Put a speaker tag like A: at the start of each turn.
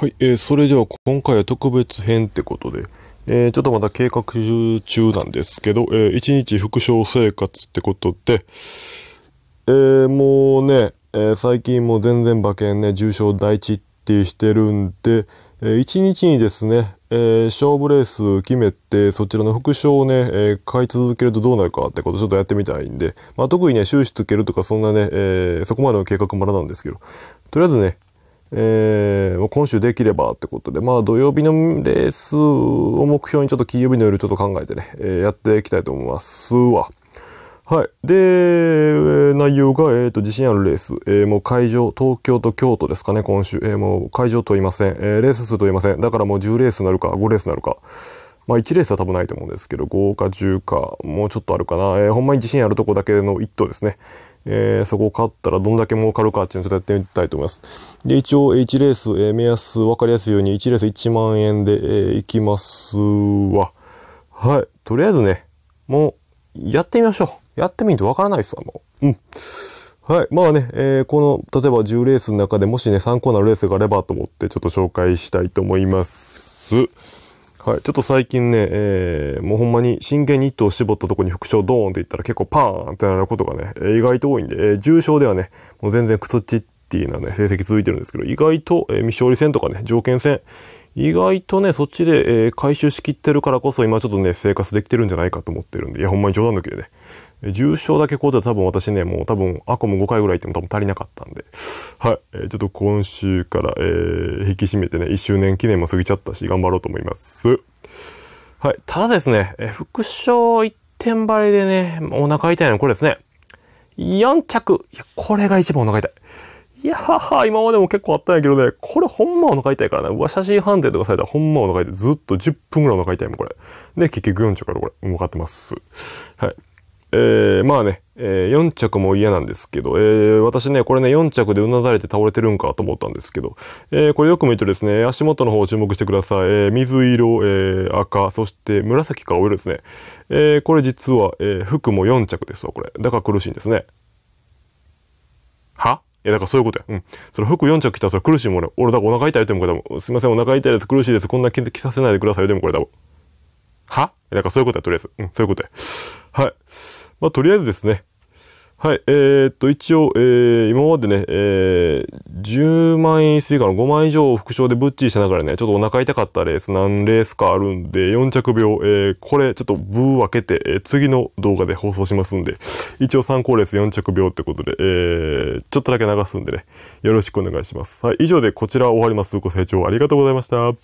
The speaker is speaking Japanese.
A: はい、えー、それでは今回は特別編ってことで、えー、ちょっとまだ計画中なんですけど、えー、一日副賞生活ってことで、えー、もうね、えー、最近もう全然馬券ね、重症第一ってしてるんで、えー、一日にですね、えー、勝負レース決めて、そちらの副賞をね、えー、買い続けるとどうなるかってことちょっとやってみたいんで、まあ、特にね、収支つけるとかそんなね、えー、そこまでの計画もらなんですけど、とりあえずね、えー、今週できればってことで、まあ土曜日のレースを目標にちょっと金曜日の夜ちょっと考えてね、えー、やっていきたいと思いますわ。はい。で、内容が、えっ、ー、と、自信あるレース。えー、もう会場、東京と京都ですかね、今週。えー、もう会場問いません。えー、レース数問いません。だからもう10レースなるか、5レースなるか。まあ、1レースは多分ないと思うんですけど5か10かもうちょっとあるかな、えー、ほんまに自信あるとこだけの1頭ですね、えー、そこを勝ったらどんだけ儲かるかっていうのをちょっとやってみたいと思いますで一応1レース、えー、目安分かりやすいように1レース1万円で、えー、いきますわはいとりあえずねもうやってみましょうやってみると分からないですわもううんはい。まあね、えー、この、例えば10レースの中でもしね、参考になるレースがあればと思って、ちょっと紹介したいと思います。はい、ちょっと最近ね、えー、もうほんまに真剣に一頭絞ったとこに副賞ドーンって言ったら結構パーンってなることがね、意外と多いんで、えー、重症ではね、もう全然クソチッティなね、成績続いてるんですけど、意外と、えー、未勝利戦とかね、条件戦、意外とね、そっちで、えー、回収しきってるからこそ今ちょっとね、生活できてるんじゃないかと思ってるんで、いや、ほんまに冗談抜きでね、重症だけこうだと多分私ね、もう多分アコも5回ぐらい行っても多分足りなかったんで、はい、えー、ちょっと今週から、えー、引き締めてね、1周年記念も過ぎちゃったし、頑張ろうと思います。はい、ただですね、えー、副賞一点張りでね、お腹痛いのこれですね。4着いや、これが一番お腹痛い。いやはは、今までも結構あったんやけどね、これほんまお腹痛いからな。うわ、写真判定とかされたらほんまお腹痛い。ずっと10分ぐらいお腹痛いもん、これ。で、結局4着からこれ、向かってます。はい。えー、まあね、えー、4着も嫌なんですけど、えー、私ね、これね、4着でうなだれて倒れてるんかと思ったんですけど、えこれよく見るとですね、足元の方注目してください。え水色、え赤、そして紫か青色ですね。えこれ実は、え服も4着ですわ、これ。だから苦しいんですね。はいや、だからそういうことや。うん。その服4着着たらそれ苦しいもん俺。俺、だからお腹痛いこれすいません、お腹痛いです、苦しいです。こんな着させないでくださいよ、でもこれ多分。はだからそういうことや、とりあえず。うん、そういうことや。はい。まあ、とりあえずですね、はい、えー、っと、一応、えー、今までね、えー、10万円以下の5万以上を副賞でぶっちりしながらね、ちょっとお腹痛かったレース、何レースかあるんで、4着秒、えー、これ、ちょっとブー分けて、えー、次の動画で放送しますんで、一応参考レース4着秒ってことで、えー、ちょっとだけ流すんでね、よろしくお願いします。はい、以上でこちら終わります。ご清聴ありがとうございました。